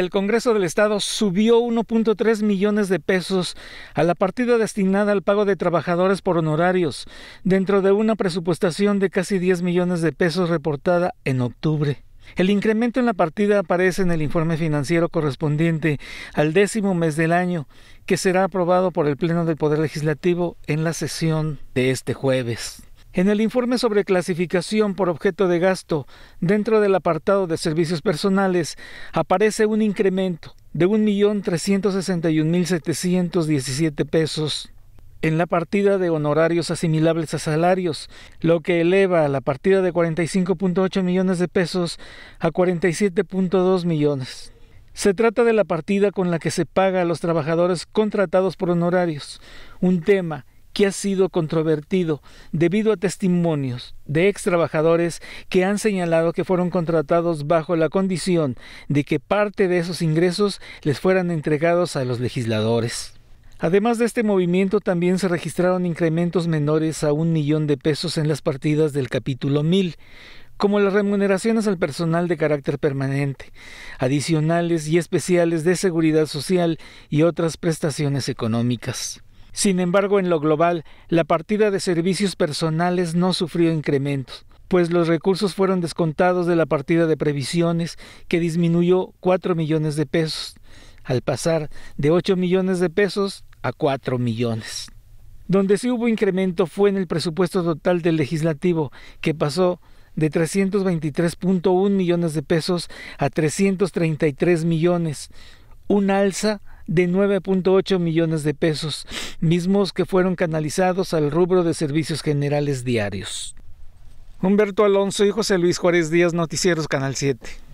el Congreso del Estado subió 1.3 millones de pesos a la partida destinada al pago de trabajadores por honorarios, dentro de una presupuestación de casi 10 millones de pesos reportada en octubre. El incremento en la partida aparece en el informe financiero correspondiente al décimo mes del año, que será aprobado por el Pleno del Poder Legislativo en la sesión de este jueves. En el informe sobre clasificación por objeto de gasto, dentro del apartado de servicios personales, aparece un incremento de 1.361.717 pesos en la partida de honorarios asimilables a salarios, lo que eleva la partida de 45.8 millones de pesos a 47.2 millones. Se trata de la partida con la que se paga a los trabajadores contratados por honorarios, un tema que ha sido controvertido debido a testimonios de ex trabajadores que han señalado que fueron contratados bajo la condición de que parte de esos ingresos les fueran entregados a los legisladores. Además de este movimiento, también se registraron incrementos menores a un millón de pesos en las partidas del capítulo 1000, como las remuneraciones al personal de carácter permanente, adicionales y especiales de seguridad social y otras prestaciones económicas. Sin embargo, en lo global, la partida de servicios personales no sufrió incrementos, pues los recursos fueron descontados de la partida de previsiones, que disminuyó 4 millones de pesos, al pasar de 8 millones de pesos a 4 millones. Donde sí hubo incremento fue en el presupuesto total del legislativo, que pasó de 323.1 millones de pesos a 333 millones, un alza de 9.8 millones de pesos, mismos que fueron canalizados al rubro de servicios generales diarios. Humberto Alonso y José Luis Juárez Díaz, Noticieros Canal 7.